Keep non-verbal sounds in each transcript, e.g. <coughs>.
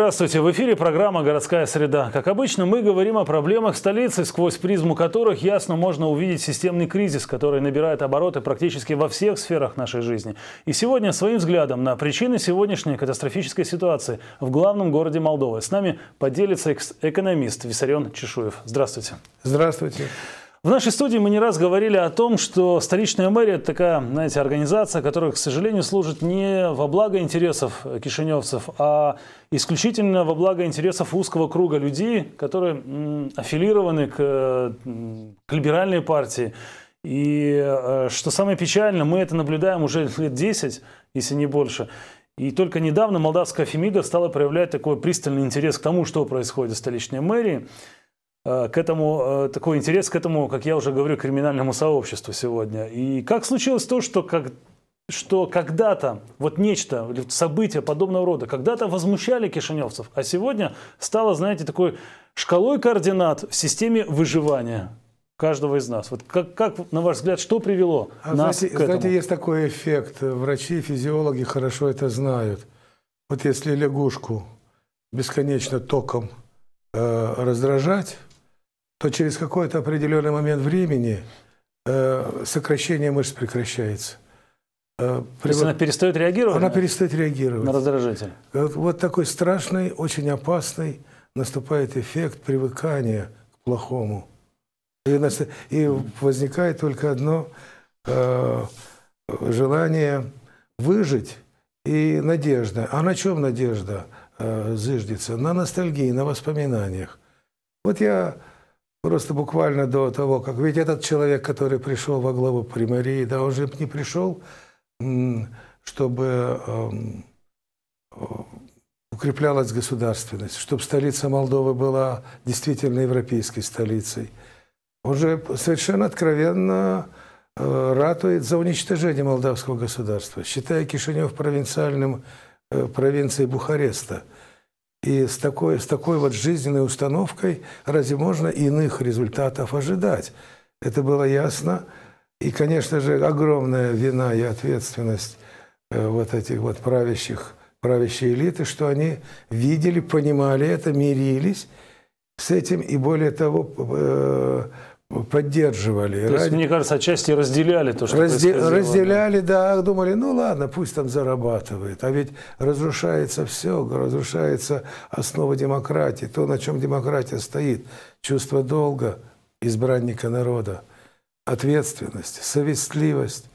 Здравствуйте! В эфире программа «Городская среда». Как обычно, мы говорим о проблемах столицы, сквозь призму которых ясно можно увидеть системный кризис, который набирает обороты практически во всех сферах нашей жизни. И сегодня своим взглядом на причины сегодняшней катастрофической ситуации в главном городе Молдовы с нами поделится экономист Виссарион Чешуев. Здравствуйте! Здравствуйте! В нашей студии мы не раз говорили о том, что столичная мэрия – это такая, знаете, организация, которая, к сожалению, служит не во благо интересов кишиневцев, а исключительно во благо интересов узкого круга людей, которые аффилированы к, к либеральной партии. И э, что самое печальное, мы это наблюдаем уже <laughs> лет 10, если не больше. И только недавно молдавская Фемида стала проявлять такой пристальный интерес к тому, что происходит в столичной мэрии. Э, к этому, э, такой интерес к этому, как я уже говорю, криминальному сообществу сегодня. И как случилось то, что, как, что когда-то вот нечто, событие подобного рода, когда-то возмущали кишиневцев, а сегодня стало, знаете, такой шкалой координат в системе выживания каждого из нас. Вот как, как на ваш взгляд, что привело а нас знаете, к этому? Знаете, есть такой эффект. Врачи, физиологи хорошо это знают. Вот если лягушку бесконечно током э, раздражать, то через какой-то определенный момент времени э, сокращение мышц прекращается. при... Э, то есть она перестает реагировать? Она перестает реагировать. На раздражитель? Э, вот, вот такой страшный, очень опасный наступает эффект привыкания к плохому. И, и возникает только одно э, желание выжить и надежда. А на чем надежда э, зыждется? На ностальгии, на воспоминаниях. Вот я Просто буквально до того, как... Ведь этот человек, который пришел во главу примарии, да, он же не пришел, чтобы эм, э, укреплялась государственность, чтобы столица Молдовы была действительно европейской столицей. Он же совершенно откровенно э, ратует за уничтожение молдавского государства, считая Кишинев провинциальным э, провинцией Бухареста – и с такой, с такой вот жизненной установкой разве можно иных результатов ожидать? Это было ясно. И, конечно же, огромная вина и ответственность э, вот этих вот правящих, правящей элиты, что они видели, понимали это, мирились с этим и, более того, э, поддерживали. То есть, мне кажется, отчасти разделяли то, что Разде... Разделяли, да, думали, ну ладно, пусть там зарабатывает. А ведь разрушается все, разрушается основа демократии, то, на чем демократия стоит. Чувство долга избранника народа, ответственность, совестливость.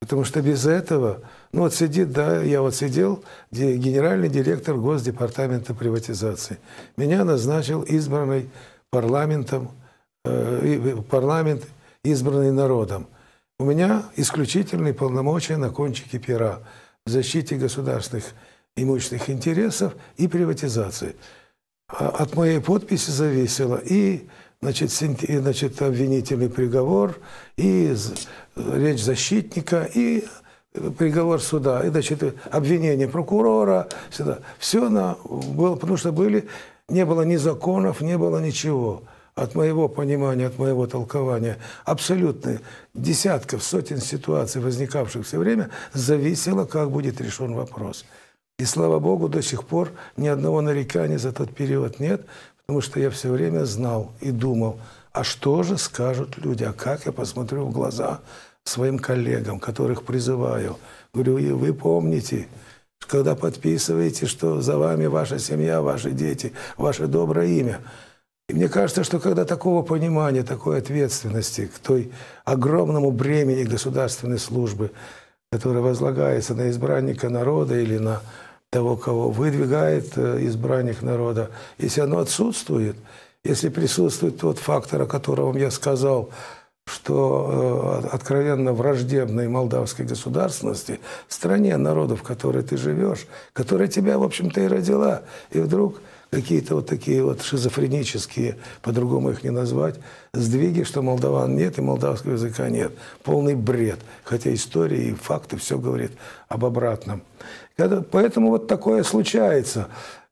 Потому что без этого, ну вот сидит, да, я вот сидел, генеральный директор Госдепартамента приватизации. Меня назначил избранный парламентом Э, парламент, избранный народом. У меня исключительные полномочия на кончике пера в защите государственных имущественных интересов и приватизации. А от моей подписи зависело и значит, значит, обвинительный приговор, и речь защитника, и приговор суда, и значит, обвинение прокурора. Сюда. Все на, было, потому что были, не было ни законов, не было ничего от моего понимания, от моего толкования, абсолютно десятков, сотен ситуаций, возникавших все время, зависело, как будет решен вопрос. И слава Богу, до сих пор ни одного нарекания за тот период нет, потому что я все время знал и думал, а что же скажут люди, а как я посмотрю в глаза своим коллегам, которых призываю. Говорю, и вы помните, когда подписываете, что за вами ваша семья, ваши дети, ваше доброе имя – и мне кажется, что когда такого понимания, такой ответственности к той огромному бремени государственной службы, которая возлагается на избранника народа или на того, кого выдвигает э, избранник народа, если оно отсутствует, если присутствует тот фактор, о котором я сказал, что э, откровенно враждебной молдавской государственности, стране народов, в которой ты живешь, которая тебя, в общем-то, и родила, и вдруг – какие-то вот такие вот шизофренические, по-другому их не назвать, сдвиги, что молдаван нет и молдавского языка нет. Полный бред. Хотя история и факты все говорит об обратном. Поэтому вот такое случается.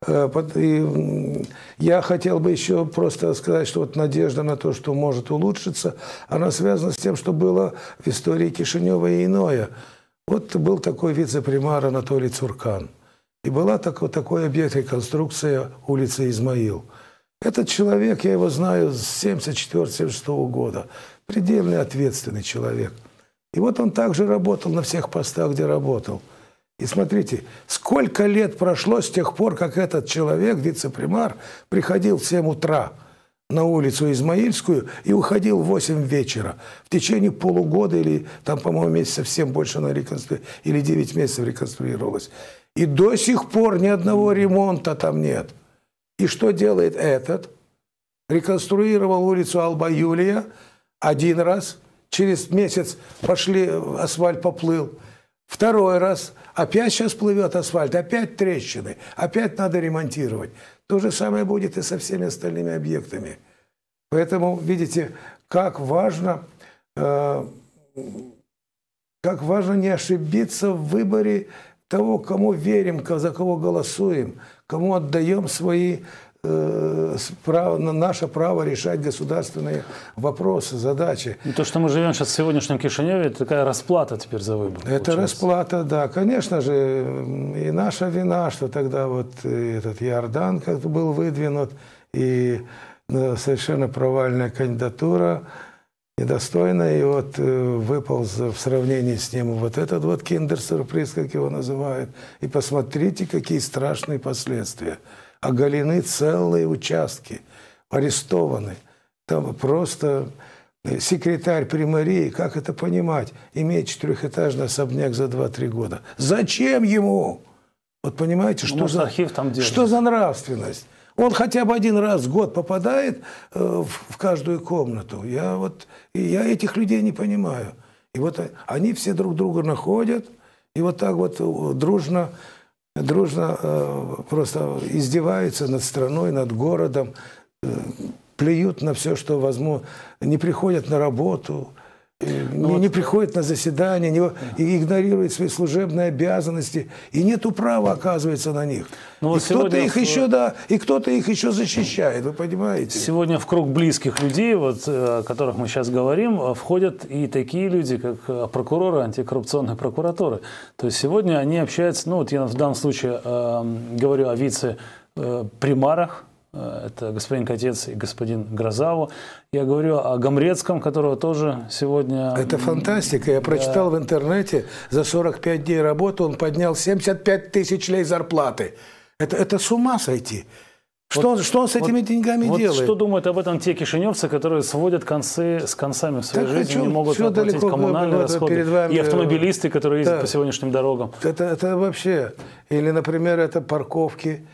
Э, и я хотел бы еще просто сказать, что вот надежда на то, что может улучшиться, она связана с тем, что было в истории Кишинева и иное. Вот был такой вице-примар Анатолий Цуркан – и была так вот такой объект реконструкция улицы Измаил. Этот человек, я его знаю с 74-76 года, предельно ответственный человек. И вот он также работал на всех постах, где работал. И смотрите, сколько лет прошло с тех пор, как этот человек, вице-примар, приходил в 7 утра на улицу Измаильскую и уходил в 8 вечера. В течение полугода или там, по-моему, месяцев 7 больше на реконструировалось, или 9 месяцев реконструировалось. И до сих пор ни одного ремонта там нет. И что делает этот? Реконструировал улицу Алба-Юлия один раз, через месяц пошли, э, асфальт поплыл. Второй раз, опять сейчас плывет асфальт, опять трещины, опять надо ремонтировать. То же самое будет и со всеми остальными объектами. Поэтому, видите, как важно, э, как важно не ошибиться в выборе того, кому верим, за кого голосуем, кому отдаем свои э, право, наше право решать государственные вопросы, задачи. Ну, то, что мы живем сейчас в сегодняшнем Кишиневе, это такая расплата теперь за выбор. Это получается. расплата, да. Конечно же, и наша вина, что тогда вот э, этот Иордан как-то был выдвинут, и э, совершенно провальная кандидатура – недостойно. И вот э, выпал в сравнении с ним вот этот вот киндер-сюрприз, как его называют. И посмотрите, какие страшные последствия. Оголены целые участки, арестованы. Там просто э, секретарь при мэрии, как это понимать, имеет четырехэтажный особняк за 2-3 года. Зачем ему? Вот понимаете, ну, что, Может, за, архив там что за нравственность? Он хотя бы один раз в год попадает э, в каждую комнату. Я вот, я этих людей не понимаю. И вот они все друг друга находят, и вот так вот э, дружно, дружно э, просто издеваются над страной, над городом, плюют на все, что возможно, не приходят на работу, ну, не, вот... не приходит на заседание, не, и игнорирует свои служебные обязанности, и нет права, оказывается, на них. Но ну и вот кто-то их в... еще, да, и кто-то их еще защищает, вы понимаете? Сегодня в круг близких людей, вот, э, о которых мы сейчас говорим, э, входят и такие люди, как э, прокуроры антикоррупционной прокуратуры. То есть сегодня они общаются, ну вот я в данном случае э, говорю о вице-примарах, Э, это господин Котец и господин Грозаву. Я говорю о Гамрецком, которого тоже сегодня... Это фантастика. Я прочитал да. в интернете, за 45 дней работы он поднял 75 тысяч лей зарплаты. Это, это с ума сойти. Что, вот, что он с этими вот, деньгами вот делает? Что думают об этом те кишиневцы, которые сводят концы с концами в своей так, жизни, что, не могут все оплатить коммунальные было, расходы? Перед вами, и автомобилисты, которые ездят да. по сегодняшним дорогам. Это, это вообще... Или, например, это парковки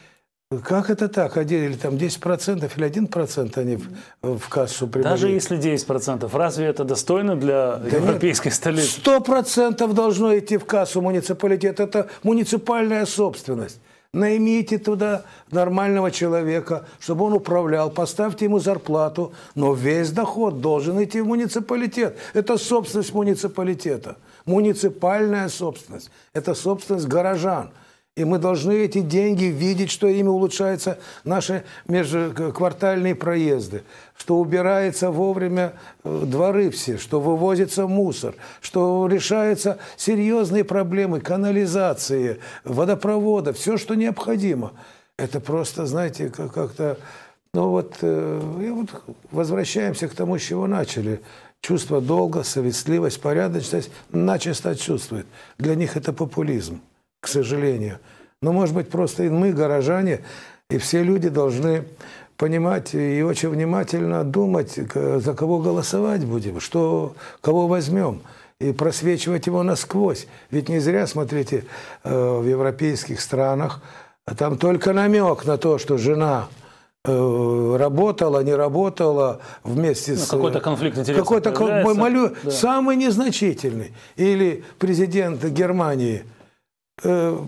как это так? или там 10% или 1% они в, в кассу прибыли? Даже если 10%, разве это достойно для да европейской нет, столицы? 100% должно идти в кассу муниципалитет. Это муниципальная собственность. Наймите туда нормального человека, чтобы он управлял, поставьте ему зарплату, но весь доход должен идти в муниципалитет. Это собственность муниципалитета, муниципальная собственность, это собственность горожан – и мы должны эти деньги видеть, что ими улучшаются наши межквартальные проезды, что убирается вовремя э, дворы все, что вывозится мусор, что решаются серьезные проблемы канализации, водопровода, все, что необходимо. Это просто, знаете, как-то... Ну вот, э, и вот возвращаемся к тому, с чего начали. Чувство долга, совестливость, порядочность начисто отсутствует. Для них это популизм к сожалению. Но, может быть, просто и мы, горожане, и все люди должны понимать и очень внимательно думать, за кого голосовать будем, что, кого возьмем, и просвечивать его насквозь. Ведь не зря, смотрите, э, в европейских странах там только намек на то, что жена э, работала, не работала вместе ну, с... Какой-то конфликт интересов Какой-то, малю... да. самый незначительный. Или президент Германии – Э,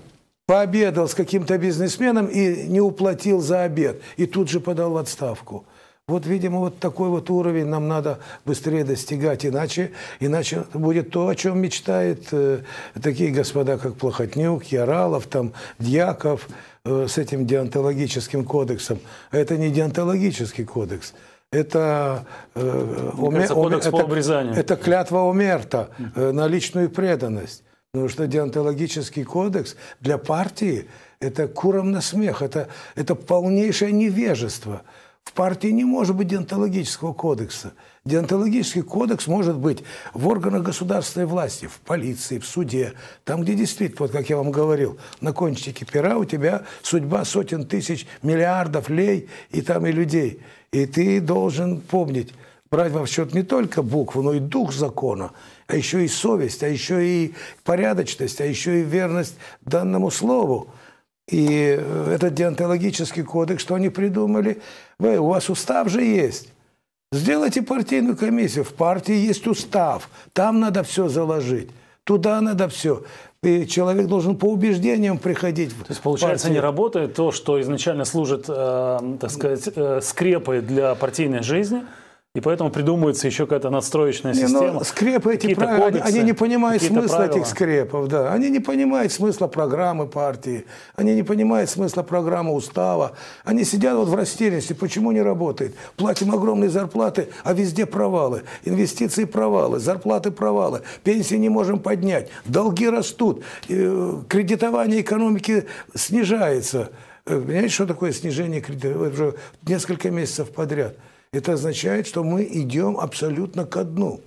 пообедал с каким-то бизнесменом и не уплатил за обед, и тут же подал в отставку. Вот, видимо, вот такой вот уровень нам надо быстрее достигать, иначе, иначе будет то, о чем мечтают э, такие господа, как Плохотнюк, Яралов, там, Дьяков э, с этим деонтологическим кодексом. А это не деонтологический кодекс. Это, э, уме, кажется, уме, это, это клятва умерта э, на личную преданность. Ну что деонтологический кодекс для партии – это куром на смех, это, это полнейшее невежество. В партии не может быть деонтологического кодекса. Деонтологический кодекс может быть в органах государственной власти, в полиции, в суде, там, где действительно, вот как я вам говорил, на кончике пера у тебя судьба сотен тысяч, миллиардов лей и там и людей. И ты должен помнить, брать во счет не только букву, но и дух закона – а еще и совесть, а еще и порядочность, а еще и верность данному слову. И э, этот деонтологический кодекс, что они придумали, вы, у вас устав же есть. Сделайте партийную комиссию. В партии есть устав. Там надо все заложить. Туда надо все. И человек должен по убеждениям приходить. То есть, получается, партию. не работает то, что изначально служит, э, так сказать, э, скрепой для партийной жизни – и поэтому придумывается еще какая-то надстроечная ну, система. Но скрепы эти правила, кодексы, они не понимают смысла правила. этих скрепов, да. Они не понимают смысла программы партии, они не понимают смысла программы устава. Они сидят вот в растерянности, почему не работает? Платим огромные зарплаты, а везде провалы. Инвестиции провалы, зарплаты провалы, пенсии не можем поднять, долги растут, э, кредитование экономики снижается. Э, понимаете, что такое снижение кредитования? Уже несколько месяцев подряд – это означает, что мы идем абсолютно ко дну.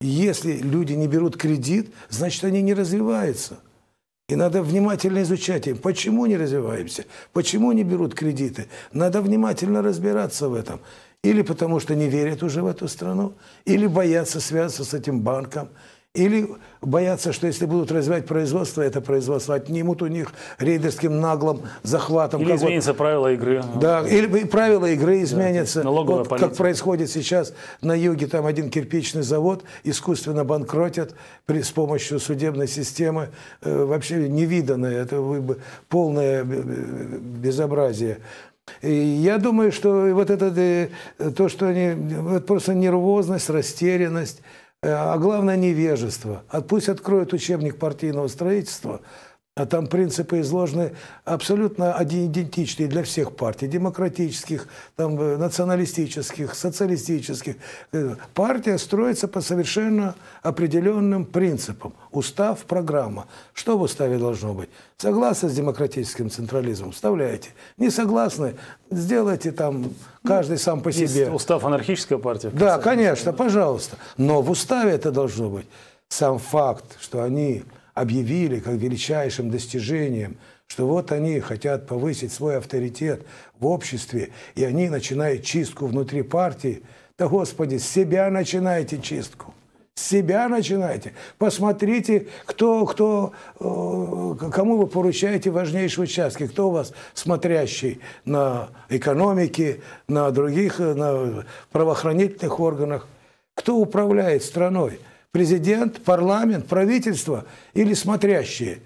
Если люди не берут кредит, значит, они не развиваются. И надо внимательно изучать им, почему не развиваемся, почему не берут кредиты. Надо внимательно разбираться в этом. Или потому что не верят уже в эту страну, или боятся связаться с этим банком, или боятся, что если будут развивать производство, это производство отнимут у них рейдерским наглым захватом. Или изменится правила игры. Да, или правила игры изменятся. Да, налоговая вот, политика. Как происходит сейчас на юге, там один кирпичный завод искусственно банкротят при, с помощью судебной системы. Э, вообще невиданное, это полное э, безобразие. И я думаю, что вот это э, то, что они, вот просто нервозность, растерянность, Э, а главное невежество. А пусть откроют учебник партийного строительства, а там принципы изложены абсолютно идентичные для всех партий, демократических, там, э, националистических, социалистических. Э, партия строится по совершенно определенным принципам. Устав, программа. Что в уставе должно быть? Согласны с демократическим централизмом? Вставляйте. Не согласны? Сделайте там каждый сам по себе. Есть устав анархической партии. Да, конечно, пожалуйста. Но в уставе это должно быть. Сам факт, что они объявили как величайшим достижением, что вот они хотят повысить свой авторитет в обществе, и они начинают чистку внутри партии, да, Господи, с себя начинайте чистку. С себя начинайте. Посмотрите, кто, кто, э, кому вы поручаете важнейшие участки, кто у вас смотрящий на экономике, на других, э, на правоохранительных органах, кто управляет страной президент, парламент, правительство или смотрящие.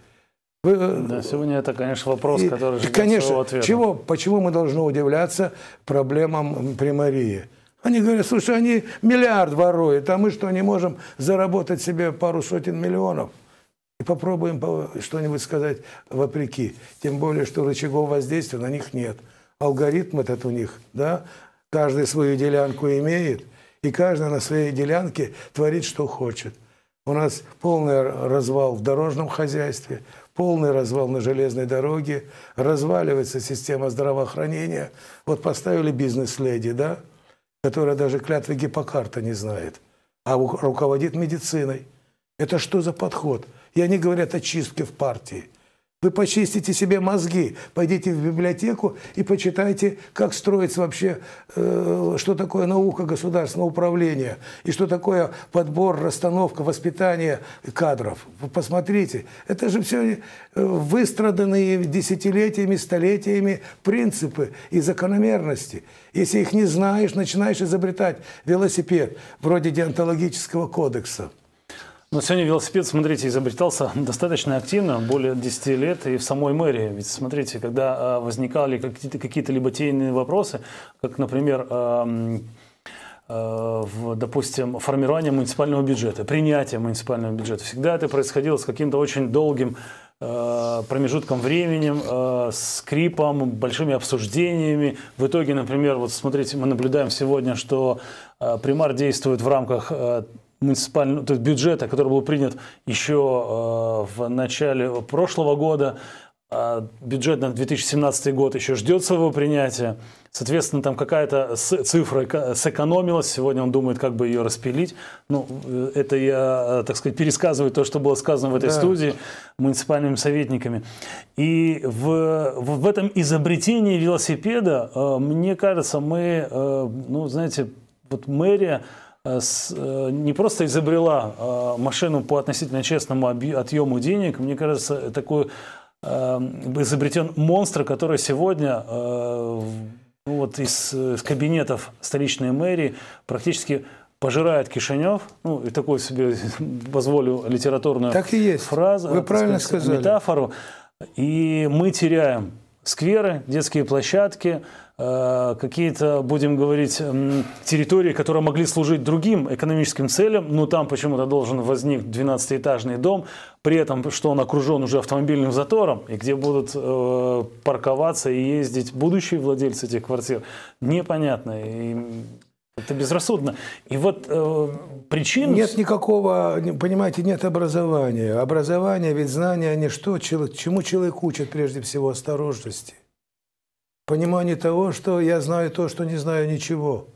Вы, э, да, сегодня это, конечно, вопрос, и, который ждет конечно, своего ответа. Чего, почему мы должны удивляться проблемам при Марии? Они говорят, слушай, они миллиард воруют, а мы что, не можем заработать себе пару сотен миллионов? И попробуем что-нибудь сказать вопреки. Тем более, что рычагов воздействия на них нет. Алгоритм этот у них, да, каждый свою делянку имеет. И каждый на своей делянке творит, что хочет. У нас полный развал в дорожном хозяйстве, полный развал на железной дороге, разваливается система здравоохранения. Вот поставили бизнес-леди, да, которая даже клятвы Гиппократа не знает, а руководит медициной. Это что за подход? И они говорят о чистке в партии – вы почистите себе мозги, пойдите в библиотеку и почитайте, как строится вообще, э, что такое наука государственного управления, и что такое подбор, расстановка, воспитание кадров. Вы посмотрите, это же все э, выстраданные десятилетиями, столетиями принципы и закономерности. Если их не знаешь, начинаешь изобретать велосипед вроде деонтологического кодекса. Но сегодня велосипед, смотрите, изобретался достаточно активно, более 10 лет, и в самой мэрии. Ведь, смотрите, когда а, возникали какие-то какие либо тейные вопросы, как, например, а, в, допустим, формирование муниципального бюджета, принятие муниципального бюджета. Всегда это происходило с каким-то очень долгим а, промежутком временем, скрипом, большими обсуждениями. В итоге, например, вот смотрите, мы наблюдаем сегодня, что примар действует в рамках муниципального, то есть бюджета, который был принят еще э, в начале прошлого года, э, бюджет на 2017 год еще ждет своего принятия. Соответственно, там какая-то цифра сэкономилась. Сегодня он думает, как бы ее распилить. Ну, э, это я, так сказать, пересказываю то, что было сказано в этой да. студии муниципальными советниками. И в, в этом изобретении велосипеда, мне кажется, мы, ну, знаете, вот мэрия Э, э, не просто изобрела а, машину по относительно честному отъему денег, мне кажется, такой эм, изобретен монстр, который сегодня э, ну вот из, из кабинетов столичной мэрии практически пожирает Кишинев, ну и такой себе <laughs> позволю литературную так и есть. фразу, Вы правильно сказать, сказали. метафору, и мы теряем скверы, детские площадки, Э, какие-то, будем говорить, территории, которые могли служить другим экономическим целям, но там почему-то должен возник 12-этажный дом, при этом, что он окружен уже автомобильным затором, и где будут э, парковаться и ездить будущие владельцы этих квартир, непонятно. И это безрассудно. И вот э, причин... Нет никакого, понимаете, нет образования. Образование, ведь знания, не что, чему человек учит прежде всего осторожности понимание того, что я знаю то, что не знаю ничего.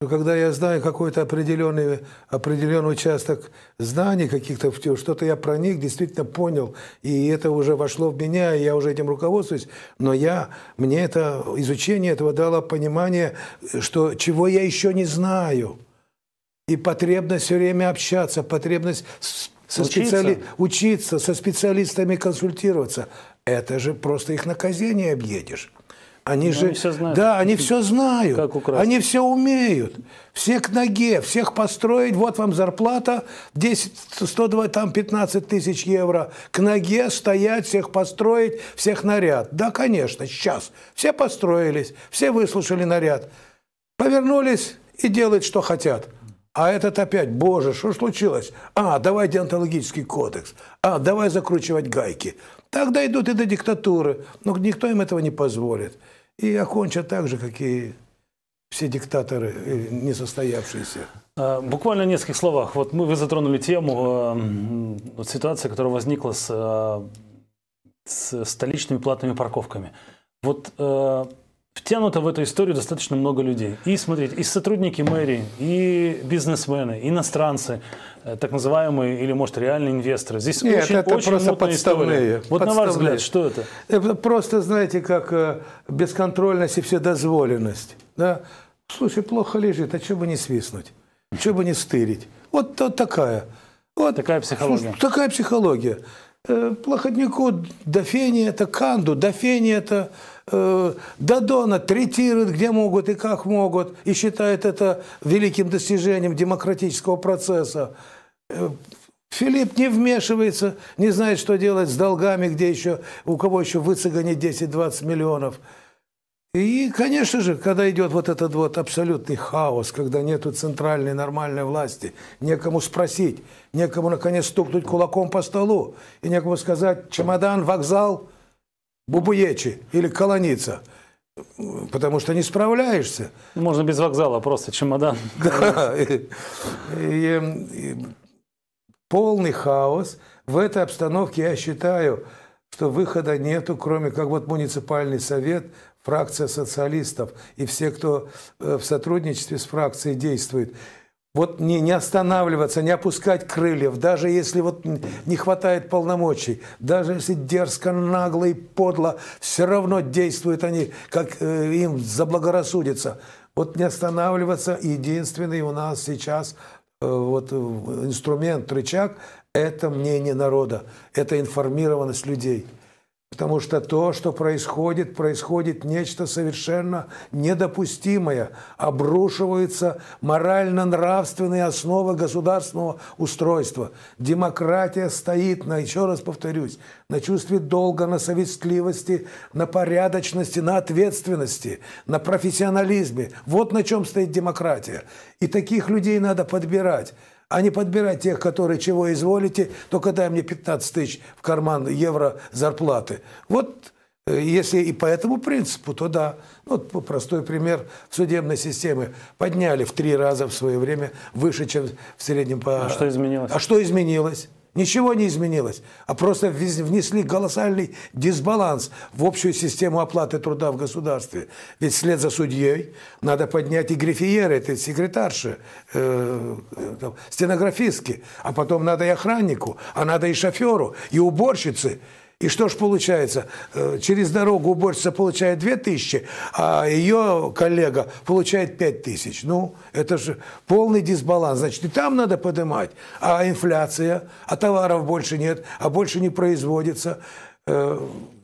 Но когда я знаю какой-то определенный, определенный участок знаний каких-то, что-то я проник, действительно понял, и это уже вошло в меня, и я уже этим руководствуюсь, но я, мне это изучение этого дало понимание, что чего я еще не знаю. И потребность все время общаться, потребность со учиться. Специали... учиться, со специалистами консультироваться. Это же просто их наказание объедешь. Они Но же, они все знают. да, они все знают, как они все умеют, все к ноге, всех построить. Вот вам зарплата 10, 102, там 15 тысяч евро к ноге стоять, всех построить, всех наряд. Да, конечно, сейчас все построились, все выслушали наряд, повернулись и делают, что хотят. А этот опять, боже, что случилось? А, давай деонтологический кодекс. А, давай закручивать гайки. Тогда идут и до диктатуры. Но никто им этого не позволит и окончат так же, как и все диктаторы э, несостоявшиеся. А, буквально в нескольких словах. Вот мы, вы затронули тему вот э, ситуации, которая возникла с, э, с столичными платными парковками. Вот втянуто в эту историю достаточно много людей. И, смотрите, и сотрудники мэрии, и бизнесмены, и иностранцы, э, так называемые, или, может, реальные инвесторы. Здесь Нет, очень, это очень просто подставные. История. Вот подставные. на ваш взгляд, что это? Это просто, знаете, как э, бесконтрольность и вседозволенность. Да? Слушай, плохо лежит, а чего бы не свистнуть? Чего бы не стырить? Вот, вот такая. Вот, такая психология. Слушай, такая психология. Э, Плохотнику до фени это канду, до фени это э, Дадона третирует где могут и как могут, и считают это великим достижением демократического процесса. Э, Филипп не вмешивается, не знает, что делать с долгами, где еще, у кого еще выцегонить 10-20 миллионов. И, конечно же, когда идет вот этот вот абсолютный хаос, когда нету центральной нормальной власти, некому спросить, некому, наконец, стукнуть кулаком по столу, и некому сказать «чемодан, вокзал», бубуечи или колоница. Потому что не справляешься. Можно без вокзала, просто чемодан. <laughs> Да. И, и, и полный хаос. В этой обстановке я считаю, что выхода нету, кроме как вот муниципальный совет, фракция социалистов и все, кто э, в сотрудничестве с фракцией действует вот не, не останавливаться, не опускать крыльев, даже если вот не хватает полномочий, даже если дерзко, нагло и подло, все равно действуют они, как э, им заблагорассудится. Вот не останавливаться, единственный у нас сейчас э, вот э, инструмент, рычаг – это мнение народа, это информированность людей. Потому что то, что происходит, происходит нечто совершенно недопустимое. Обрушиваются морально-нравственные основы государственного устройства. Демократия стоит на, еще раз повторюсь, на чувстве долга, на совестливости, на порядочности, на ответственности, на профессионализме. Вот на чем стоит демократия. И таких людей надо подбирать а не подбирать тех, которые чего изволите, только дай мне 15 тысяч в карман евро зарплаты. Вот э, если и по этому принципу, то да. Ну, вот простой пример судебной системы. Подняли в три раза в свое время выше, чем в среднем по... А что изменилось? А что изменилось? Ничего не изменилось, а просто внесли колоссальный дисбаланс в общую систему оплаты труда в государстве. Ведь вслед за судьей надо поднять и грифиеры, это секретарши, э, э стенографистки, а потом надо и охраннику, а надо и шоферу, и уборщице. И что ж получается, э, через дорогу уборщица получает 2000, а ее коллега получает 5000. Ну, это же полный дисбаланс. Значит, и там надо поднимать, а инфляция, а товаров больше нет, а больше не производится. Э,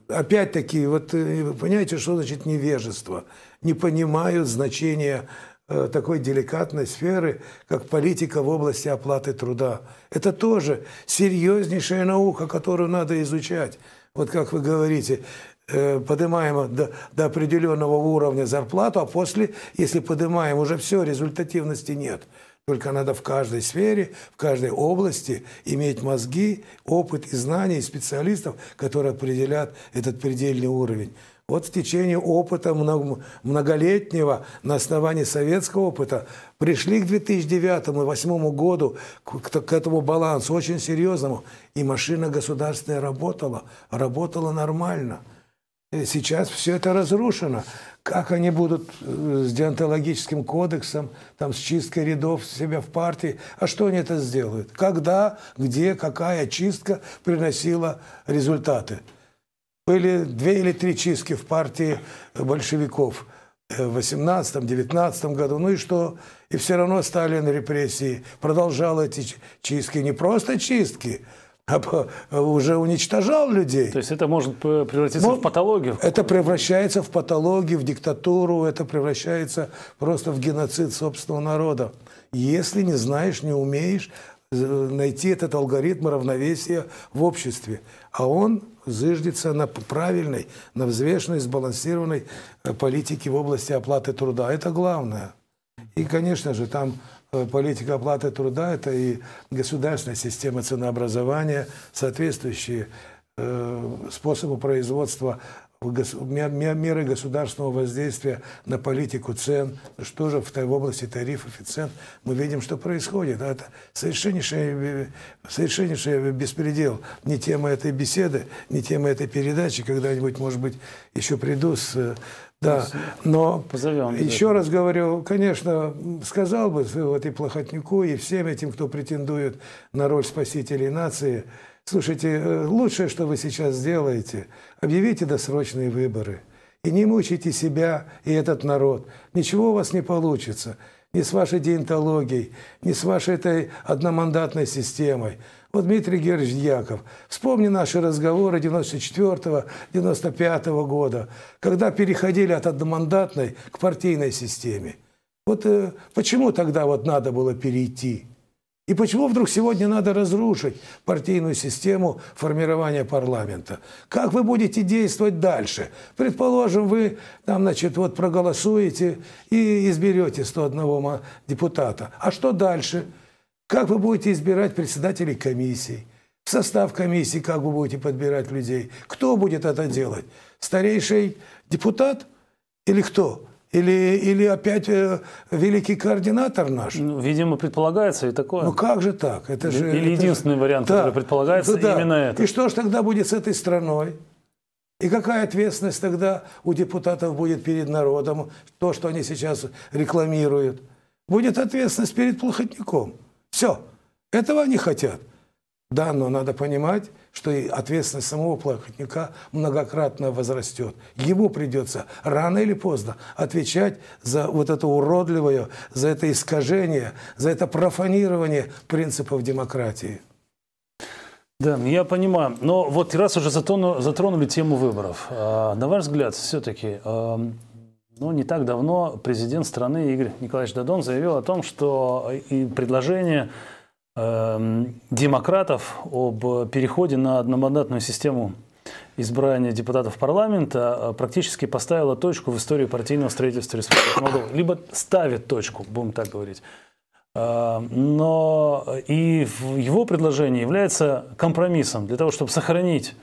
опять-таки, вот э, понимаете, что значит невежество? Не понимают значения Э, такой деликатной сферы, как политика в области оплаты труда. Это тоже серьезнейшая наука, которую надо изучать. Вот как вы говорите, э, поднимаем до, до определенного уровня зарплату, а после, если поднимаем, уже все, результативности нет. Только надо в каждой сфере, в каждой области иметь мозги, опыт и знания и специалистов, которые определят этот предельный уровень. Вот в течение опыта многолетнего на основании советского опыта пришли к 2009 и 2008 году к, к, к этому балансу очень серьезному. И машина государственная работала, работала нормально. И сейчас все это разрушено. Как они будут э, с деонтологическим кодексом, там, с чисткой рядов себя в партии? А что они это сделают? Когда, где, какая чистка приносила результаты? Были две или три чистки в партии большевиков э, в 18-19 году. Ну и что? И все равно Сталин репрессии продолжал эти чистки. Не просто чистки, а уже уничтожал людей. То есть это может превратиться Но ну, в патологию? Это превращается в патологию, в диктатуру, это превращается просто в геноцид собственного народа. Если не знаешь, не умеешь э, найти этот алгоритм равновесия в обществе. А он зиждется на правильной, на взвешенной, сбалансированной э, политике в области оплаты труда. Это главное. И, конечно же, там э, политика оплаты труда – это и государственная система ценообразования, соответствующие э, способы производства меры государственного воздействия на политику цен, что же в области тарифов и цен, мы видим, что происходит. А это совершеннейший, совершеннейший беспредел. Не тема этой беседы, не тема этой передачи. Когда-нибудь, может быть, еще приду с э, да, но Позовем, еще раз говорю, конечно, сказал бы вот и Плохотнику, и всем этим, кто претендует на роль спасителей нации, Слушайте, э, лучшее, что вы сейчас сделаете, объявите досрочные выборы. И не мучайте себя и этот народ. Ничего у вас не получится. Ни с вашей деонтологией, ни с вашей этой одномандатной системой. Вот Дмитрий Георгиевич Дьяков, вспомни наши разговоры 94-95 года, когда переходили от одномандатной к партийной системе. Вот э, почему тогда вот надо было перейти? И почему вдруг сегодня надо разрушить партийную систему формирования парламента? Как вы будете действовать дальше? Предположим, вы там, значит, вот проголосуете и изберете 101 депутата. А что дальше? Как вы будете избирать председателей комиссий? В состав комиссии как вы будете подбирать людей? Кто будет это делать? Старейший депутат или кто? Или, или опять э, великий координатор наш? Ну, видимо, предполагается и такое. Ну как же так? Это же, или это единственный же... вариант, да. который предполагается, да, ну да. именно это. И что же тогда будет с этой страной? И какая ответственность тогда у депутатов будет перед народом, то, что они сейчас рекламируют? Будет ответственность перед плохотником. Все. Этого они хотят. Да, но надо понимать, что и ответственность самого плохотника многократно возрастет. Ему придется рано или поздно отвечать за вот это уродливое, за это искажение, за это профанирование принципов демократии. Да, я понимаю. Но вот раз уже затронули, затронули тему выборов. А, на ваш взгляд, все-таки, а, ну, не так давно президент страны Игорь Николаевич Дадон заявил о том, что и предложение Эм, демократов об переходе на одномандатную систему избрания депутатов парламента э, практически поставила точку в истории партийного строительства Республики Молдова. Либо ставит точку, будем так говорить. Э, но и его предложение является компромиссом для того, чтобы сохранить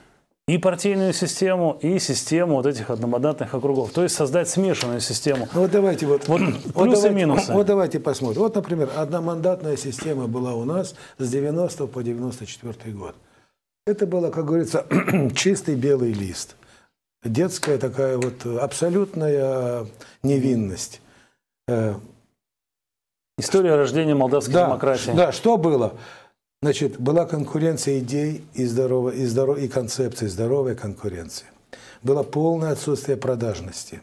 и партийную систему, и систему вот этих одномандатных округов. То есть создать смешанную систему. Ну вот давайте вот, вот плюсы вот давайте, минусы. Вот давайте посмотрим. Вот, например, одномандатная система была у нас с 90 по 94 год. Это было, как говорится, <clears throat> чистый белый лист. Детская такая вот абсолютная невинность. Э, История рождения молдавской да, демократии. Да, что было? Значит, была конкуренция идей и, здорово, и, здоров, и концепций, здоровая конкуренция. Было полное отсутствие продажности.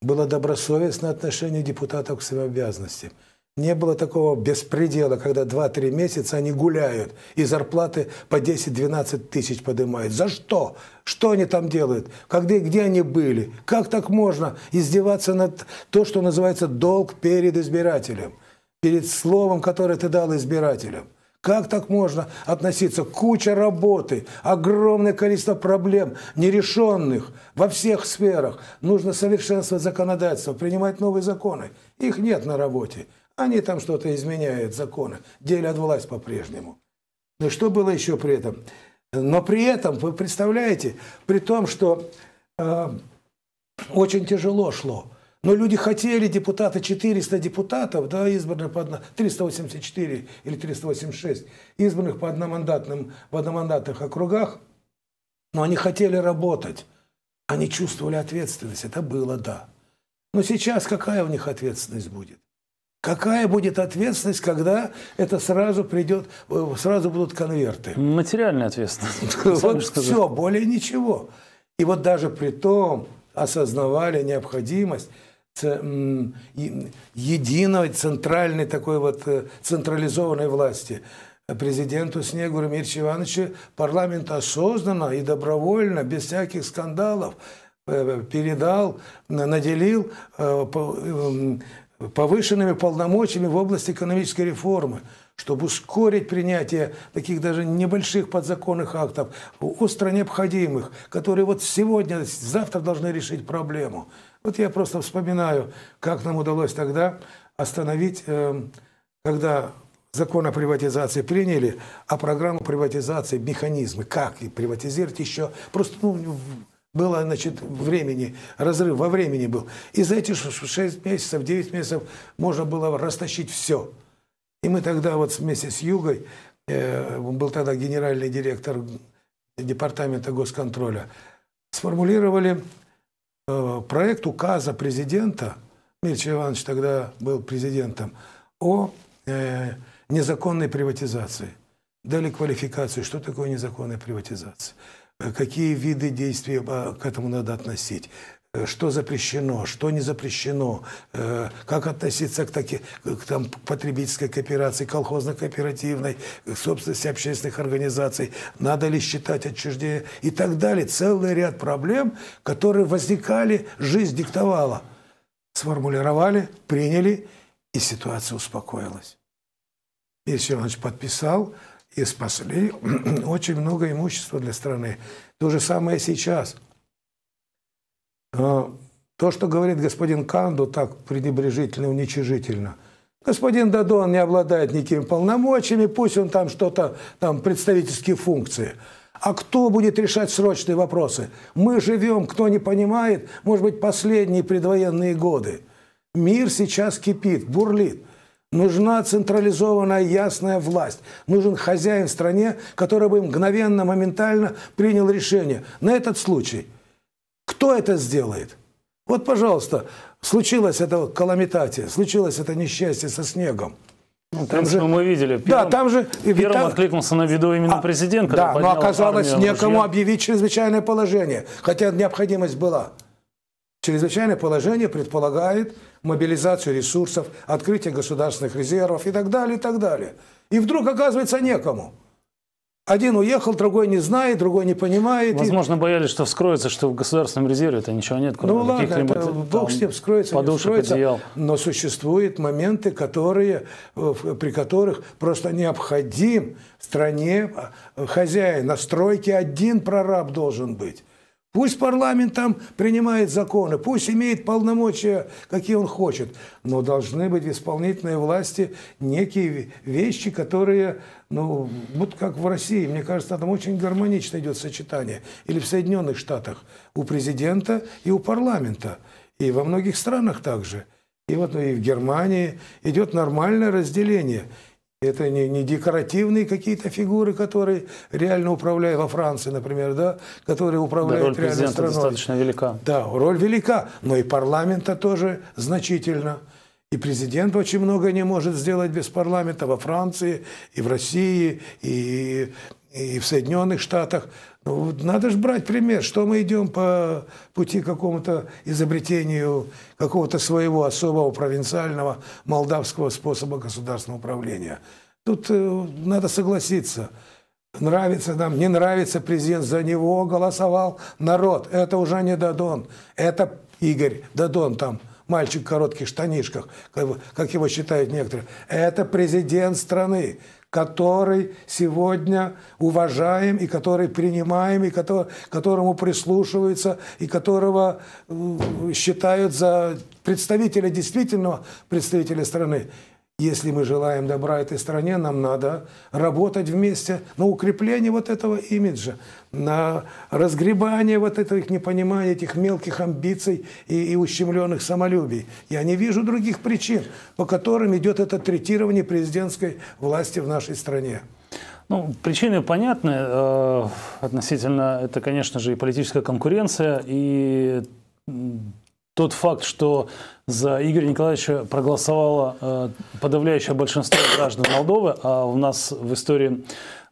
Было добросовестное отношение депутатов к своим обязанностям. Не было такого беспредела, когда 2-3 месяца они гуляют и зарплаты по 10-12 тысяч поднимают. За что? Что они там делают? Когда, где они были? Как так можно издеваться над то, что называется долг перед избирателем? Перед словом, которое ты дал избирателям? Как так можно относиться? Куча работы, огромное количество проблем, нерешенных во всех сферах. Нужно совершенствовать законодательство, принимать новые законы. Их нет на работе. Они там что-то изменяют, законы, делят власть по-прежнему. Ну что было еще при этом? Но при этом, вы представляете, при том, что э, очень тяжело шло, но люди хотели депутаты 400 депутатов, да, избранных по одно, 384 или 386, избранных по одномандатным, в одномандатных округах, но они хотели работать. Они чувствовали ответственность. Это было, да. Но сейчас какая у них ответственность будет? Какая будет ответственность, когда это сразу придет, э, сразу будут конверты? Материальная ответственность. <laughs> Вот все, более ничего. И вот даже при том осознавали необходимость Э, единой центральной такой вот э, централизованной власти. Президенту Снегуру Мирчу Ивановичу парламент осознанно и добровольно, без всяких скандалов, э, передал, наделил повышенными полномочиями в области экономической реформы, чтобы ускорить принятие таких даже небольших подзаконных актов, остро необходимых, которые вот сегодня, завтра должны решить проблему. Вот я просто вспоминаю, как нам удалось тогда остановить, эм, когда закон о приватизации приняли, а программу приватизации, механизмы, как и приватизировать еще, просто ну, было, значит, времени, разрыв во времени был. И за эти 6 месяцев, 9 месяцев можно было растащить все. И мы тогда вот вместе с Югой, он э, был тогда генеральный директор департамента госконтроля, сформулировали Э, проект указа президента, Мельча Иванович тогда был президентом, о э, незаконной приватизации. Дали квалификацию, что такое незаконная приватизация, э, какие виды действий к этому надо относить, что запрещено, что не запрещено, э, как относиться к, таки, к там, потребительской кооперации, колхозно-кооперативной, собственности общественных организаций, надо ли считать отчуждение и так далее. Целый ряд проблем, которые возникали, жизнь диктовала. Сформулировали, приняли, и ситуация успокоилась. Если Иванович подписал, и спасли <clears throat> очень много имущества для страны. То же самое сейчас – Э, то, что говорит господин Канду так пренебрежительно, уничижительно, господин Дадон не обладает никакими полномочиями, пусть он там что-то, там представительские функции. А кто будет решать срочные вопросы? Мы живем, кто не понимает, может быть, последние предвоенные годы. Мир сейчас кипит, бурлит. Нужна централизованная ясная власть. Нужен хозяин в стране, который бы мгновенно, моментально принял решение. На этот случай кто это сделает? Вот, пожалуйста, случилось это каламитатия, случилось это несчастье со снегом. Ну, там же мы видели. Первым, да, там же первым там, откликнулся на виду именно а, президент. Да, но оказалось некому ружья. объявить чрезвычайное положение, хотя необходимость была. Чрезвычайное положение предполагает мобилизацию ресурсов, открытие государственных резервов и так далее, и так далее. И вдруг оказывается некому. Один уехал, другой не знает, другой не понимает. Возможно, и... боялись, что вскроется, что в государственном резерве это ничего нет, кроме ну, ладно, это, там, бог с ним вскроется, подушек, не вскроется, одеял. но существуют моменты, которые, э, при которых просто необходим в стране э, хозяин. На стройке один прораб должен быть. Пусть парламент там принимает законы, пусть имеет полномочия, какие он хочет, но должны быть в исполнительной власти некие вещи, которые ну, вот как в России, мне кажется, там очень гармонично идет сочетание. Или в Соединенных Штатах у президента и у парламента. И во многих странах также. И вот ну, и в Германии идет нормальное разделение. Это не, не декоративные какие-то фигуры, которые реально управляют во Франции, например, да, которые управляют да, роль президента страной. достаточно велика. Да, роль велика, но и парламента тоже значительно. И президент очень много не может сделать без парламента во Франции, и в России, и, и в Соединенных Штатах. Ну, надо же брать пример, что мы идем по пути какому-то изобретению какого-то своего особого провинциального молдавского способа государственного управления. Тут э, надо согласиться. Нравится нам, не нравится президент, за него голосовал народ. Это уже не Дадон, это Игорь Дадон там – мальчик в коротких штанишках, как его считают некоторые. Это президент страны, который сегодня уважаем и который принимаем, и который, которому прислушиваются, и которого э, считают за представителя, действительного представителя страны. Если мы желаем добра этой стране, нам надо работать вместе на укрепление вот этого имиджа, на разгребание вот этих непониманий, этих мелких амбиций и, и ущемленных самолюбий. Я не вижу других причин, по которым идет это третирование президентской власти в нашей стране. Ну, причины понятны. Э, относительно, это, конечно же, и политическая конкуренция, и тот факт, что за Игоря Николаевича проголосовало э, подавляющее большинство <coughs> граждан Молдовы, а у нас в истории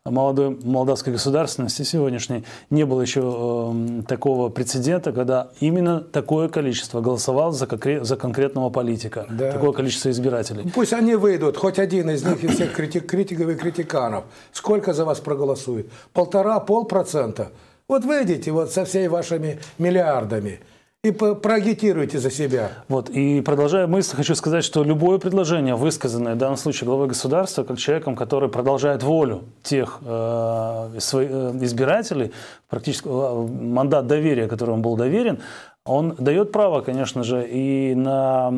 молодой молдавской государственности сегодняшней не было еще э, такого прецедента, когда именно такое количество голосовало за, конкрет, за конкретного политика, да. такое количество избирателей. Ну, пусть они выйдут, хоть один из них и всех критик, критиков и критиканов. Сколько за вас проголосует? Полтора, полпроцента? Вот выйдите вот со всеми вашими миллиардами – и проагитируйте за себя. Вот, и продолжая мысль, хочу сказать, что любое предложение, высказанное в данном случае главой государства, как человеком, который продолжает волю тех э, своих э, избирателей, практически э, мандат доверия, которому он был доверен, он дает право, конечно же, и на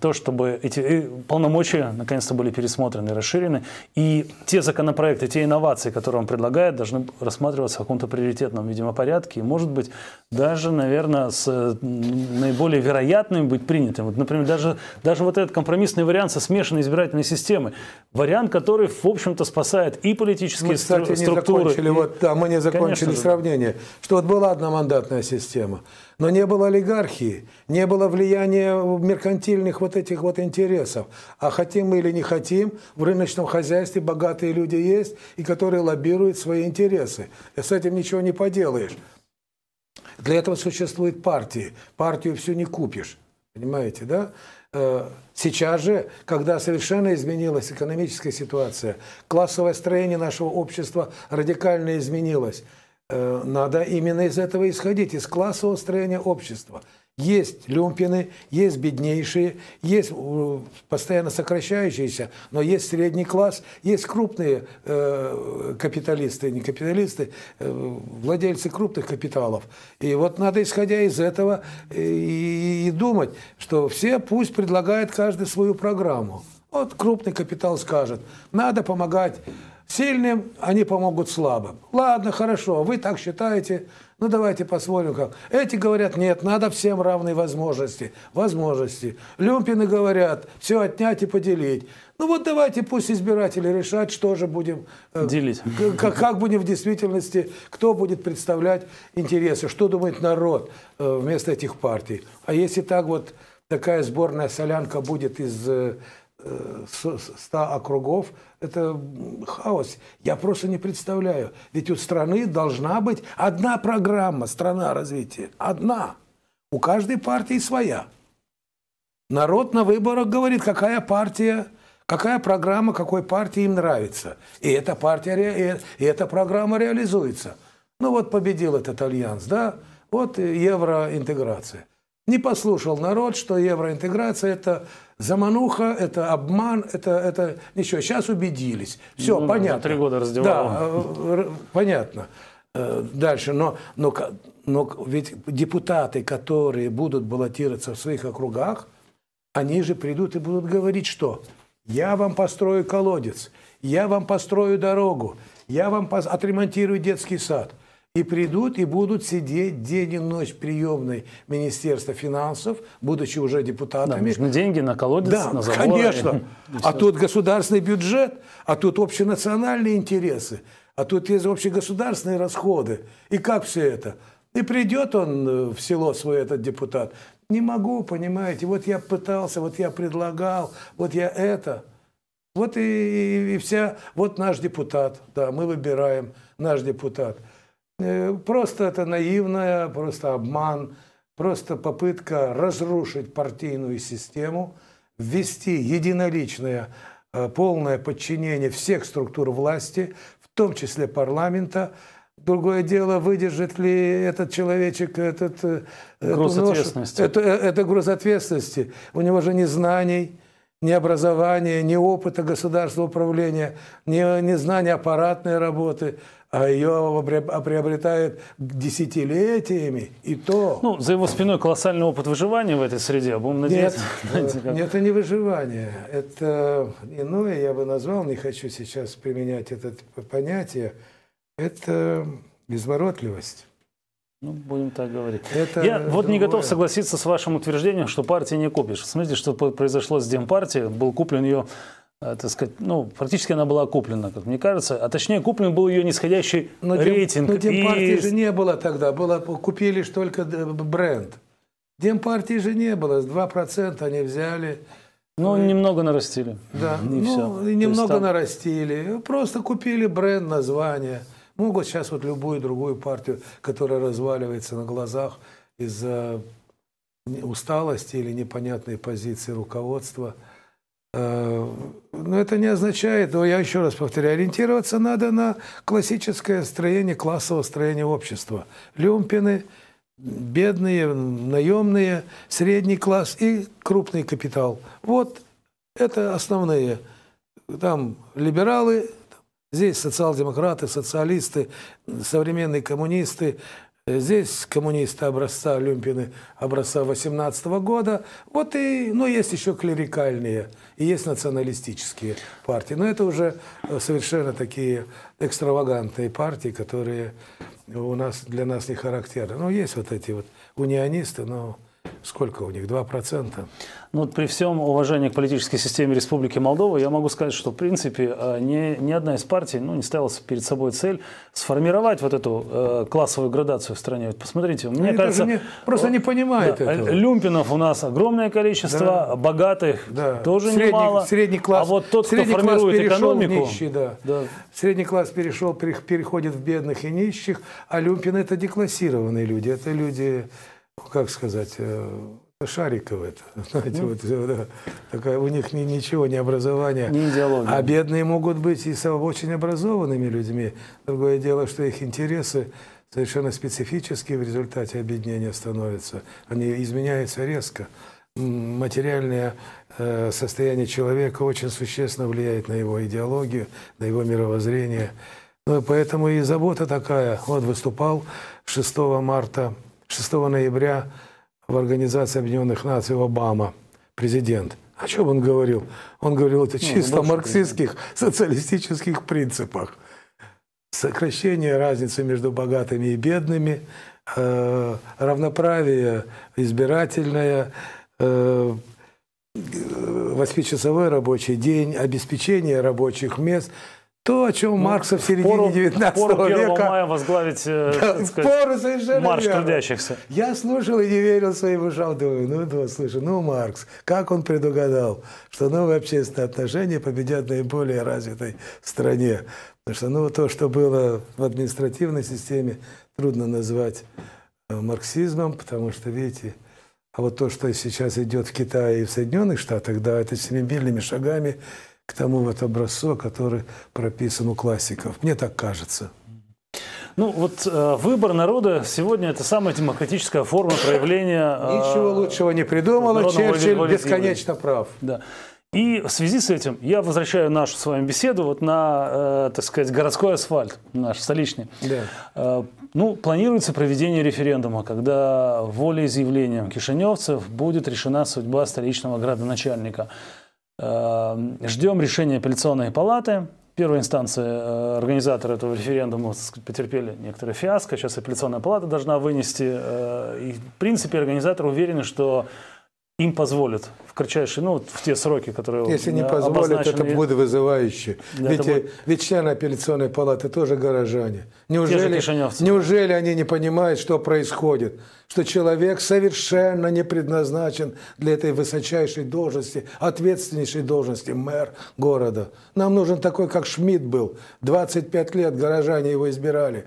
то, чтобы эти полномочия наконец-то были пересмотрены, расширены. И те законопроекты, те инновации, которые он предлагает, должны рассматриваться в каком-то приоритетном, видимо, порядке. И, может быть, даже, наверное, с наиболее вероятным быть принятым. Вот, например, даже, даже вот этот компромиссный вариант со смешанной избирательной системой. Вариант, который, в общем-то, спасает и политические мы, кстати, стру- не структуры. Закончили, и... вот, да, мы не закончили конечно сравнение. Же. Что вот была одномандатная система – но не было олигархии, не было влияния меркантильных вот этих вот интересов. А хотим мы или не хотим, в рыночном хозяйстве богатые люди есть, и которые лоббируют свои интересы. И с этим ничего не поделаешь. Для этого существуют партии. Партию всю не купишь. Понимаете, да? Э, сейчас же, когда совершенно изменилась экономическая ситуация, классовое строение нашего общества радикально изменилось – Э, надо именно из этого исходить, из классового строения общества. Есть люмпины, есть беднейшие, есть э, постоянно сокращающиеся, но есть средний класс, есть крупные э, капиталисты, не капиталисты, владельцы крупных капиталов. И вот надо, исходя из этого, и, и думать, что все пусть предлагает каждый свою программу. Вот крупный капитал скажет, надо помогать Сильным они помогут слабым. Ладно, хорошо, вы так считаете. Ну, давайте посмотрим, как. Эти говорят, нет, надо всем равные возможности. Возможности. Люмпины говорят, все отнять и поделить. Ну, вот давайте пусть избиратели решать, что же будем... Э, Делить. Как, как будем в действительности, кто будет представлять интересы, что думает народ э, вместо этих партий. А если так вот такая сборная солянка будет из э, 100 округов, это хаос. Я просто не представляю. Ведь у страны должна быть одна программа, страна развития. Одна. У каждой партии своя. Народ на выборах говорит, какая партия, какая программа, какой партии им нравится. И эта партия, и эта программа реализуется. Ну вот победил этот альянс, да? Вот евроинтеграция не послушал народ, что евроинтеграция – это замануха, это обман, это, это ничего. Сейчас убедились. Все, ну, понятно. три года раздевал. Да, э, понятно. Э, дальше. Но, но, но ведь депутаты, которые будут баллотироваться в своих округах, они же придут и будут говорить, что я вам построю колодец, я вам построю дорогу, я вам отремонтирую детский сад – и придут и будут сидеть день и ночь приемной Министерства финансов, будучи уже депутатами. Да, нужны деньги на колодец, да, на забор. конечно. <laughs> А тут государственный бюджет, а тут общенациональные интересы, а тут есть общегосударственные расходы. И как все это? И придет он э, в село свой, этот депутат. Не могу, понимаете, вот я пытался, вот я предлагал, вот я это. Вот и, и вся, вот наш депутат, да, мы выбираем наш депутат – Э, просто это наивное, просто обман, просто попытка разрушить партийную систему, ввести единоличное э, полное подчинение всех структур власти, в том числе парламента. Другое дело, выдержит ли этот человечек этот, груз э, эту, ответственности. Это, это груз ответственности. У него же ни знаний, ни образования, ни опыта государственного управления, ни, ни знания аппаратной работы – а ее а приобретает десятилетиями, и то... Ну, за его спиной колоссальный опыт выживания в этой среде, а будем надеяться. <laughs> Э, нет, это не выживание, это иное, я бы назвал, не хочу сейчас применять это понятие, это изворотливость. Ну, будем так говорить. Это Я вот не готов согласиться с вашим утверждением, что партии не купишь. Смотрите, что произошло с Демпартией. Был куплен ее Э, так сказать, ну, практически она была куплена, как мне кажется, а точнее куплен был ее нисходящий но рейтинг. Дем, но Демпартии и... же не было тогда, было, купили лишь только э, бренд. Демпартии же не было, 2% они взяли. Ну, и... немного нарастили. Да, ну, и ну, все. И немного там... нарастили, просто купили бренд, название. Могут сейчас вот любую другую партию, которая разваливается на глазах из-за усталости или непонятной позиции руководства – Э, но это не означает, но я еще раз повторяю, ориентироваться надо на классическое строение, классовое строение общества. Люмпины, бедные, наемные, средний класс и крупный капитал. Вот это основные. Там либералы, здесь социал-демократы, социалисты, современные коммунисты, Здесь коммунисты образца Люмпины образца 18 -го года. Вот и, ну, есть еще клерикальные, и есть националистические партии. Но это уже э, совершенно такие экстравагантные партии, которые у нас, для нас не характерны. Ну, есть вот эти вот унионисты, но сколько у них, 2%? Ну, вот при всем уважении к политической системе Республики Молдова, я могу сказать, что, в принципе, э, ни, ни одна из партий ну, не ставила перед собой цель сформировать вот эту э, классовую градацию в стране. Вот посмотрите, мне Они кажется... Не, просто вот, не понимают да, этого. Люмпинов у нас огромное количество, да. богатых да. тоже средний, немало. Средний класс, а вот тот, средний кто формирует класс перешел экономику... В нищий, да. Да. Средний класс перешел, переходит в бедных и нищих, а Люмпины – это деклассированные люди, это люди как сказать, э, шариков это, <laughs> знаете, вот э, да, такая, у них ни, ничего, не ни образования. Не идеология. А бедные могут быть и очень образованными людьми. Другое дело, что их интересы совершенно специфические в результате объединения становятся. Они изменяются резко. Материальное э, состояние человека очень существенно влияет на его идеологию, на его мировоззрение. Ну, поэтому и забота такая. Вот выступал 6 марта 6 ноября в Организации Объединенных Наций Обама, президент. О чем он говорил? Он говорил это ну, чисто ну, марксистских, социалистических принципах. Сокращение разницы между богатыми и бедными, э, равноправие избирательное, э, э восьмичасовой рабочий день, обеспечение рабочих мест – то, о чем ну, Маркса в середине пору, 19 века... Пору мая возглавить, э, да, сказать, марш верно. трудящихся. Я слушал и не верил своим ушам. Думаю, ну да, слышу, ну Маркс, как он предугадал, что новые ну, общественные отношения победят наиболее развитой стране. Потому что ну, то, что было в административной системе, трудно назвать э, марксизмом, потому что, видите, а вот то, что сейчас идет в Китае и в Соединенных Штатах, да, это семимильными шагами к тому вот образцу, который прописан у классиков. Мне так кажется. Ну вот э, выбор народа сегодня это самая демократическая форма проявления. Э, Ничего лучшего не придумала. Черчилль бесконечно прав. Да. И в связи с этим я возвращаю нашу с вами беседу вот на, э, так сказать, городской асфальт наш столичный. Да. Э, ну, планируется проведение референдума, когда волеизъявлением кишиневцев будет решена судьба столичного градоначальника. Эм, ждем решения апелляционной палаты. Первая инстанция, э, организаторы этого референдума сказать, потерпели некоторое фиаско. Сейчас апелляционная палата должна вынести. Э, и, в принципе, организаторы уверены, что им позволят в кратчайшие, ну, в те сроки, которые Если не позволят, обозначены. это будет вызывающе. Да, ведь, будет... ведь члены апелляционной палаты тоже горожане. Неужели, неужели они не понимают, что происходит? Что человек совершенно не предназначен для этой высочайшей должности, ответственнейшей должности мэр города. Нам нужен такой, как Шмидт был. 25 лет горожане его избирали.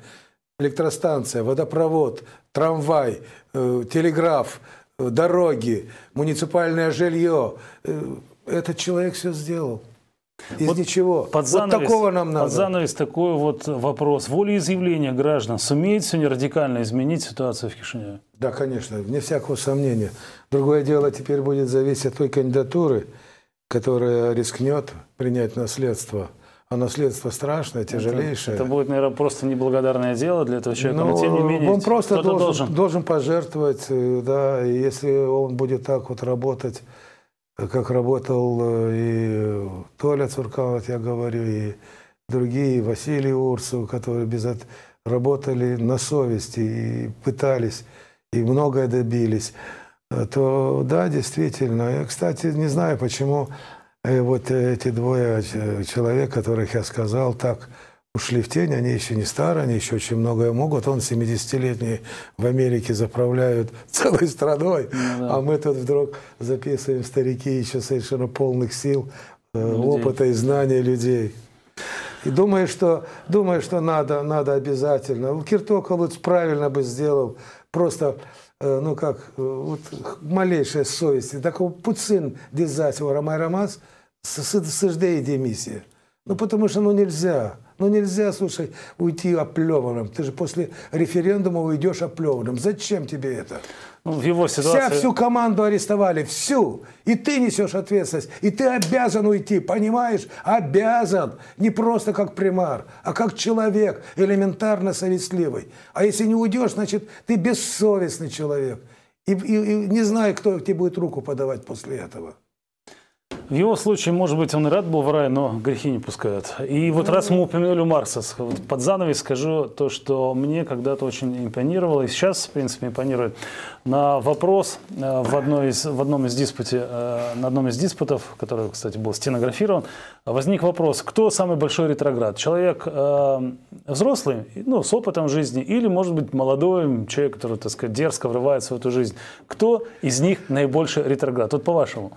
Электростанция, водопровод, трамвай, э, телеграф – дороги, муниципальное жилье. Э, этот человек все сделал. Из вот ничего. Под занавес, вот такого нам надо. Под занавес такой вот вопрос. Волеизъявление граждан сумеет сегодня радикально изменить ситуацию в Кишиневе? Да, конечно, вне всякого сомнения. Другое дело теперь будет зависеть от той кандидатуры, которая рискнет принять наследство а наследство страшное, тяжелейшее. Это, это будет, наверное, просто неблагодарное дело для этого человека, ну, но тем не ну, менее он просто должен, должен. должен пожертвовать, э, да, и если он будет так вот работать, э, как работал э, и Толя Цуркан, вот я говорю, и другие, и Василий Урсу, которые без от... работали на совести и пытались, и многое добились, то да, действительно. Я, кстати, не знаю, почему и вот э, эти двое э, человек, которых я сказал, так ушли в тень, они еще не старые, они еще очень многое могут. Он 70-летний в Америке заправляют <laughs> целой страной, ну, да. а мы тут вдруг записываем старики еще совершенно полных сил, э, ну, людей. опыта и знания людей. И думаю, что, думаю, что надо, надо обязательно. Киртока вот правильно бы сделал, просто Э, ну как, э, вот малейшая совесть. Такого пуцин дизать его Ромай Ромас с, с, и демисия. Ну потому что ну нельзя. Но ну, нельзя, слушай, уйти оплеванным. Ты же после референдума уйдешь оплеванным. Зачем тебе это? Ну, в его ситуации... Вся всю команду арестовали, всю. И ты несешь ответственность. И ты обязан уйти, понимаешь? Обязан. Не просто как примар, а как человек, элементарно совестливый. А если не уйдешь, значит, ты бессовестный человек. И, и, и не знаю, кто тебе будет руку подавать после этого. В его случае, может быть, он и рад был в рай, но грехи не пускают. И вот раз мы упомянули Маркса, вот под занавес скажу то, что мне когда-то очень импонировало, и сейчас, в принципе, импонирует, на вопрос э, в, одной из, в одном из диспуте, э, на одном из диспутов, который, кстати, был стенографирован, возник вопрос, кто самый большой ретроград? Человек э, взрослый, ну, с опытом жизни, или, может быть, молодой человек, который, так сказать, дерзко врывается в эту жизнь? Кто из них наибольший ретроград? Вот по-вашему.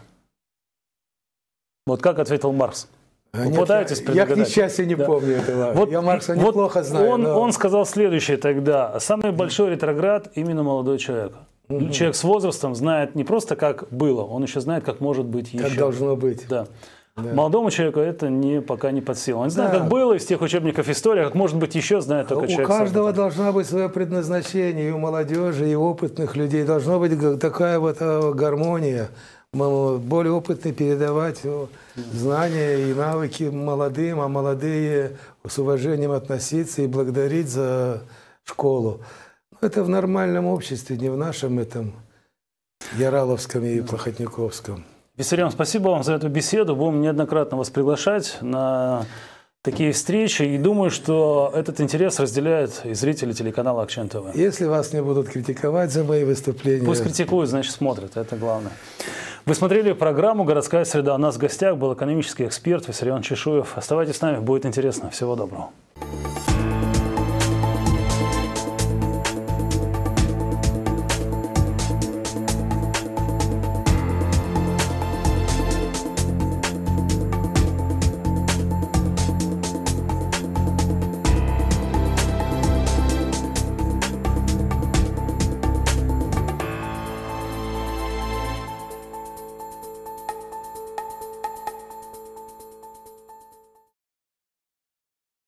Вот как ответил Маркс? Э, Вы Нет, пытаетесь предугадать? Я, к несчастью, не да. помню этого. Вот, я Маркса вот неплохо знаю. Он, но... он сказал следующее тогда. Самый большой ретроград именно молодой человек. Угу. Человек с возрастом знает не просто, как было, он еще знает, как может быть еще. Как должно быть. Да. Да. Молодому человеку это не, пока не под силу. Он знает, да. как было из тех учебников истории, а как может быть еще знает только у человек. У каждого сам. должна быть свое предназначение, и у молодежи, и у опытных людей должна быть такая вот э, гармония более опытно передавать знания и навыки молодым, а молодые с уважением относиться и благодарить за школу. Но ну, это в нормальном обществе, не в нашем этом Яраловском и Плохотниковском. Виссарион, спасибо вам за эту беседу. Будем неоднократно вас приглашать на такие встречи, и думаю, что этот интерес разделяют и зрители телеканала «Акчен ТВ». Если вас не будут критиковать за мои выступления... Пусть критикуют, значит смотрят, это главное. Вы смотрели программу «Городская среда». У нас в гостях был экономический эксперт Виссарион Чешуев. Оставайтесь с нами, будет интересно. Всего доброго.